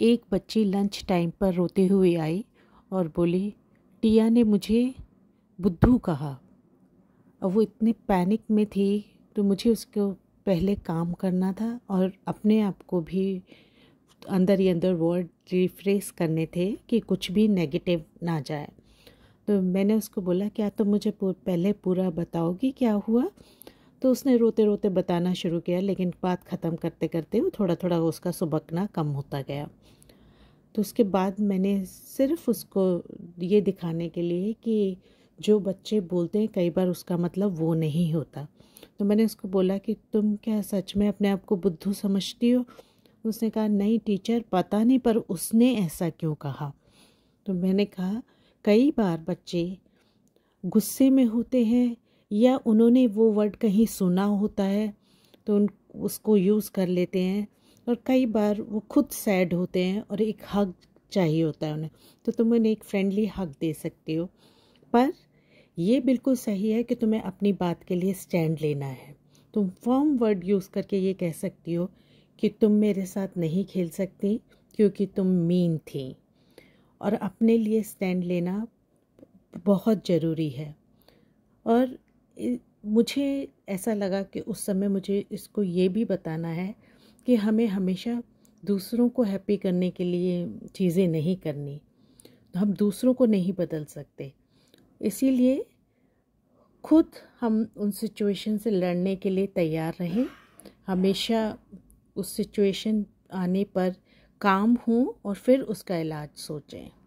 एक बच्ची lunch time पर रोते हुए आई और बोली टिया ने मुझे बुद्धू कहा और वो इतने पैनिक में थी तो मुझे उसको पहले काम करना था और अपने आप को भी अंदर ही अंदर वर्ड रिफ्रेस करने थे कि कुछ भी नेगेटिव ना जाए तो मैंने उसको बोला क्या तुम तो मुझे पहले पूरा बताओगी क्या हुआ तो उसने रोते रोते बताना शुरू किया लेकिन बात ख़त्म करते करते वो थोड़ा थोड़ा उसका सुबकना कम होता गया तो उसके बाद मैंने सिर्फ उसको ये दिखाने के लिए कि जो बच्चे बोलते हैं कई बार उसका मतलब वो नहीं होता तो मैंने उसको बोला कि तुम क्या सच में अपने आप को बुद्धू समझती हो उसने कहा नहीं टीचर पता नहीं पर उसने ऐसा क्यों कहा तो मैंने कहा कई बार बच्चे गुस्से में होते हैं या उन्होंने वो वर्ड कहीं सुना होता है तो उन उसको यूज़ कर लेते हैं और कई बार वो खुद सैड होते हैं और एक हक चाहिए होता है उन्हें तो तुम उन्हें एक फ्रेंडली हक दे सकते हो पर ये बिल्कुल सही है कि तुम्हें अपनी बात के लिए स्टैंड लेना है तुम फॉर्म वर्ड यूज़ करके ये कह सकती हो कि तुम मेरे साथ नहीं खेल सकती क्योंकि तुम मीन थी और अपने लिए स्टैंड लेना बहुत ज़रूरी है और मुझे ऐसा लगा कि उस समय मुझे इसको ये भी बताना है कि हमें हमेशा दूसरों को हैप्पी करने के लिए चीज़ें नहीं करनी तो हम दूसरों को नहीं बदल सकते इसीलिए खुद हम उन सिचुएशन से लड़ने के लिए तैयार रहें हमेशा उस सिचुएशन आने पर काम हों और फिर उसका इलाज सोचें